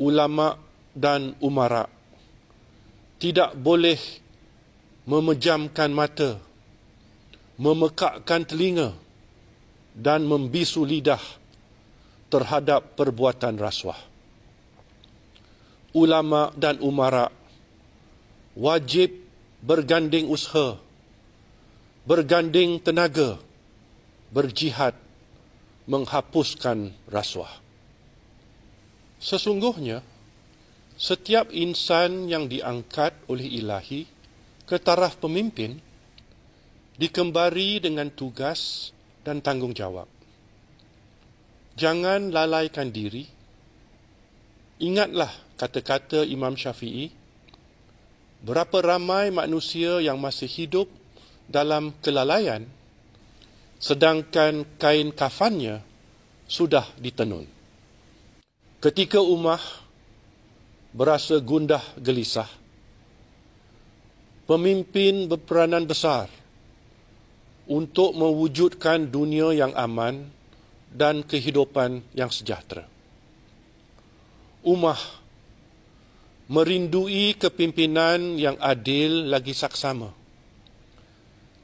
ulama dan umara tidak boleh memejamkan mata memekakkan telinga dan membisu lidah terhadap perbuatan rasuah ulama dan umara wajib berganding usaha berganding tenaga berjihad menghapuskan rasuah Sesungguhnya, setiap insan yang diangkat oleh ilahi ke taraf pemimpin dikembali dengan tugas dan tanggungjawab. Jangan lalaikan diri. Ingatlah kata-kata Imam Syafi'i. Berapa ramai manusia yang masih hidup dalam kelalaian sedangkan kain kafannya sudah ditenun. Ketika Umar berasa gundah gelisah, pemimpin berperanan besar untuk mewujudkan dunia yang aman dan kehidupan yang sejahtera. Umar merindui kepimpinan yang adil lagi saksama.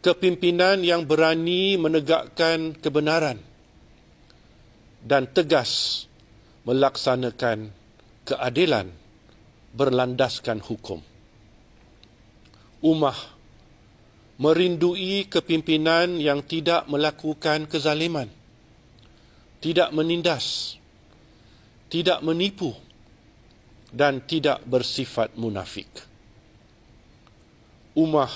Kepimpinan yang berani menegakkan kebenaran dan tegas melaksanakan keadilan berlandaskan hukum. Umah merindui kepimpinan yang tidak melakukan kezaliman, tidak menindas, tidak menipu dan tidak bersifat munafik. Umah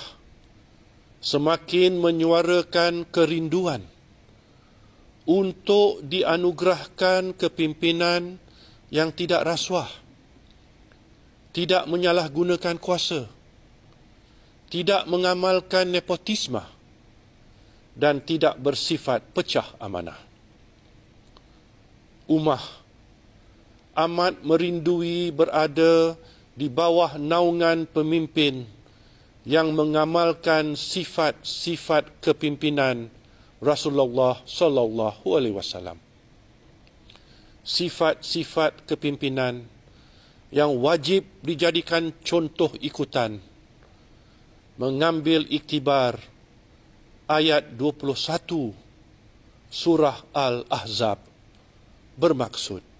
semakin menyuarakan kerinduan untuk dianugerahkan kepimpinan yang tidak rasuah, tidak menyalahgunakan kuasa, tidak mengamalkan nepotisme dan tidak bersifat pecah amanah. Umah amat merindui berada di bawah naungan pemimpin yang mengamalkan sifat-sifat kepimpinan Rasulullah sallallahu alaihi wasallam. Sifat-sifat kepimpinan yang wajib dijadikan contoh ikutan mengambil iktibar ayat 21 surah Al-Ahzab bermaksud